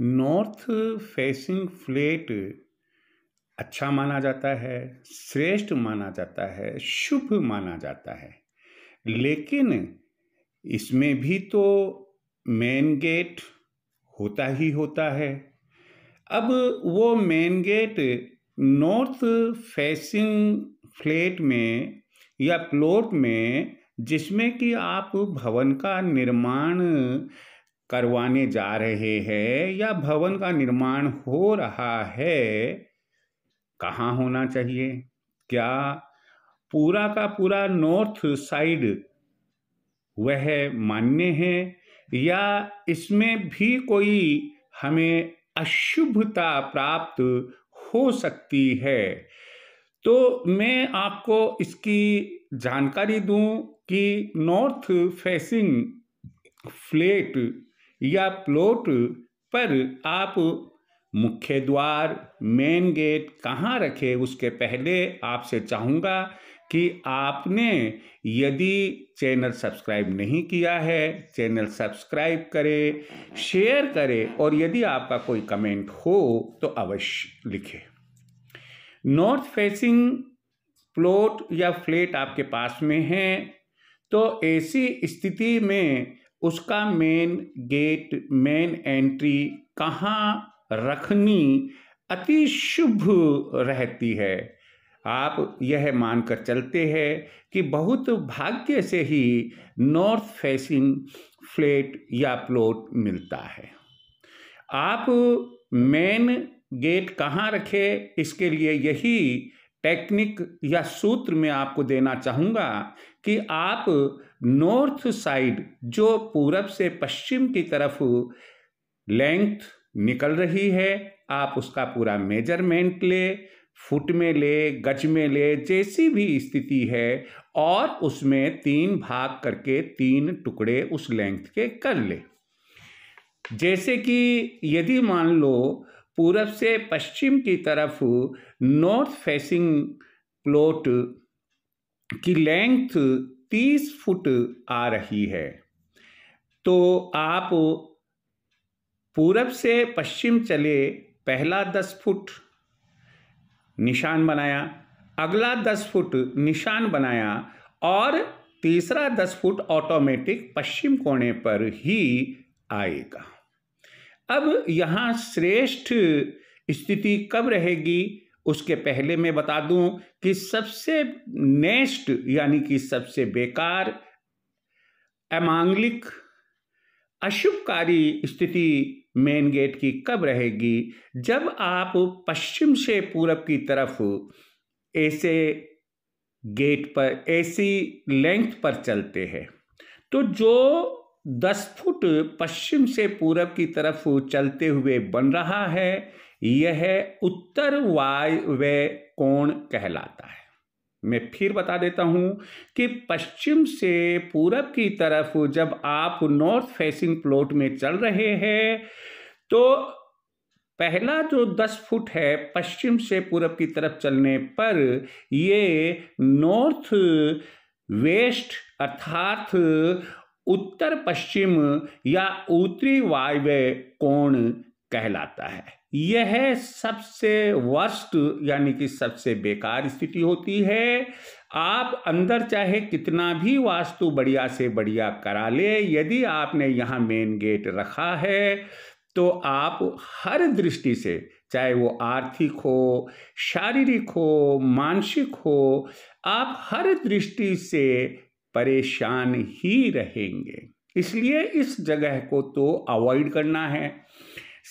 north facing flat अच्छा माना जाता है श्रेष्ठ माना जाता है शुभ माना जाता है लेकिन इसमें भी तो मेन गेट होता ही होता है अब वो main gate north facing flat में या प्लॉट में जिसमें कि आप भवन का निर्माण करवाने जा रहे हैं या भवन का निर्माण हो रहा है कहाँ होना चाहिए क्या पूरा का पूरा नॉर्थ साइड वह मान्य है या इसमें भी कोई हमें अशुभता प्राप्त हो सकती है तो मैं आपको इसकी जानकारी दूं कि नॉर्थ फेसिंग फ्लेट या प्लॉट पर आप मुख्य द्वार मेन गेट कहाँ रखे उसके पहले आपसे चाहूँगा कि आपने यदि चैनल सब्सक्राइब नहीं किया है चैनल सब्सक्राइब करें शेयर करें और यदि आपका कोई कमेंट हो तो अवश्य लिखें नॉर्थ फेसिंग प्लॉट या फ्लैट आपके पास में है तो ऐसी स्थिति में उसका मेन गेट मेन एंट्री कहाँ रखनी अति शुभ रहती है आप यह मानकर चलते हैं कि बहुत भाग्य से ही नॉर्थ फेसिंग फ्लैट या प्लॉट मिलता है आप मेन गेट कहाँ रखें इसके लिए यही टेक्निक या सूत्र में आपको देना चाहूँगा कि आप नॉर्थ साइड जो पूरब से पश्चिम की तरफ लेंथ निकल रही है आप उसका पूरा मेजरमेंट ले फुट में ले गज में ले जैसी भी स्थिति है और उसमें तीन भाग करके तीन टुकड़े उस लेंथ के कर ले जैसे कि यदि मान लो पूरब से पश्चिम की तरफ नॉर्थ फेसिंग प्लॉट की लेंथ तीस फुट आ रही है तो आप पूरब से पश्चिम चले पहला दस फुट निशान बनाया अगला दस फुट निशान बनाया और तीसरा दस फुट ऑटोमेटिक पश्चिम कोने पर ही आएगा अब यहाँ श्रेष्ठ स्थिति कब रहेगी उसके पहले मैं बता दूं कि सबसे नेस्ट यानी कि सबसे बेकार अमांगलिक अशुभकारी स्थिति मेन गेट की कब रहेगी जब आप पश्चिम से पूरब की तरफ ऐसे गेट पर ऐसी लेंथ पर चलते हैं तो जो दस फुट पश्चिम से पूरब की तरफ चलते हुए बन रहा है यह उत्तर वायव्य कोण कहलाता है मैं फिर बता देता हूं कि पश्चिम से पूरब की तरफ जब आप नॉर्थ फेसिंग प्लॉट में चल रहे हैं तो पहला जो दस फुट है पश्चिम से पूरब की तरफ चलने पर ये नॉर्थ वेस्ट अर्थात उत्तर पश्चिम या उत्तरी वायव्य कोण कहलाता है यह सबसे वर्स्ट यानी कि सबसे बेकार स्थिति होती है आप अंदर चाहे कितना भी वास्तु बढ़िया से बढ़िया करा ले यदि आपने यहाँ मेन गेट रखा है तो आप हर दृष्टि से चाहे वो आर्थिक हो शारीरिक हो मानसिक हो आप हर दृष्टि से परेशान ही रहेंगे इसलिए इस जगह को तो अवॉइड करना है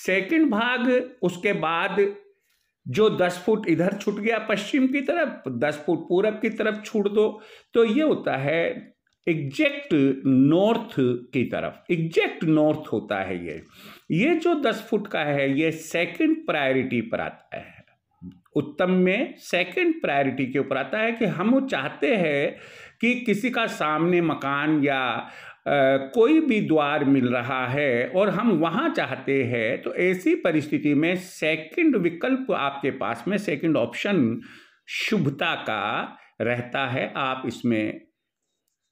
सेकंड भाग उसके बाद जो दस फुट इधर छूट गया पश्चिम की तरफ दस फुट पूरब की तरफ छूट दो तो ये होता है एग्जैक्ट नॉर्थ की तरफ एग्जैक्ट नॉर्थ होता है ये ये जो दस फुट का है ये सेकंड प्रायोरिटी पर आता है उत्तम में सेकंड प्रायोरिटी के ऊपर आता है कि हम चाहते हैं कि किसी का सामने मकान या कोई भी द्वार मिल रहा है और हम वहाँ चाहते हैं तो ऐसी परिस्थिति में सेकंड विकल्प आपके पास में सेकंड ऑप्शन शुभता का रहता है आप इसमें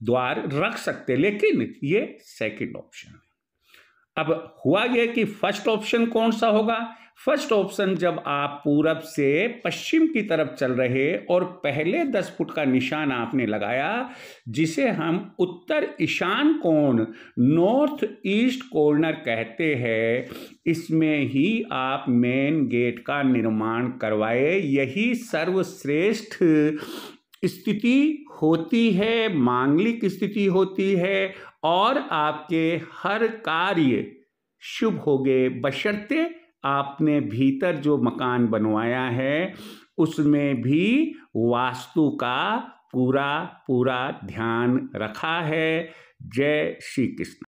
द्वार रख सकते लेकिन ये सेकंड ऑप्शन है अब हुआ यह कि फर्स्ट ऑप्शन कौन सा होगा फर्स्ट ऑप्शन जब आप पूरब से पश्चिम की तरफ चल रहे और पहले दस फुट का निशान आपने लगाया जिसे हम उत्तर ईशान कोण नॉर्थ ईस्ट कॉर्नर कहते हैं इसमें ही आप मेन गेट का निर्माण करवाए यही सर्वश्रेष्ठ स्थिति होती है मांगलिक स्थिति होती है और आपके हर कार्य शुभ हो गए बशर्ते आपने भीतर जो मकान बनवाया है उसमें भी वास्तु का पूरा पूरा ध्यान रखा है जय श्री कृष्ण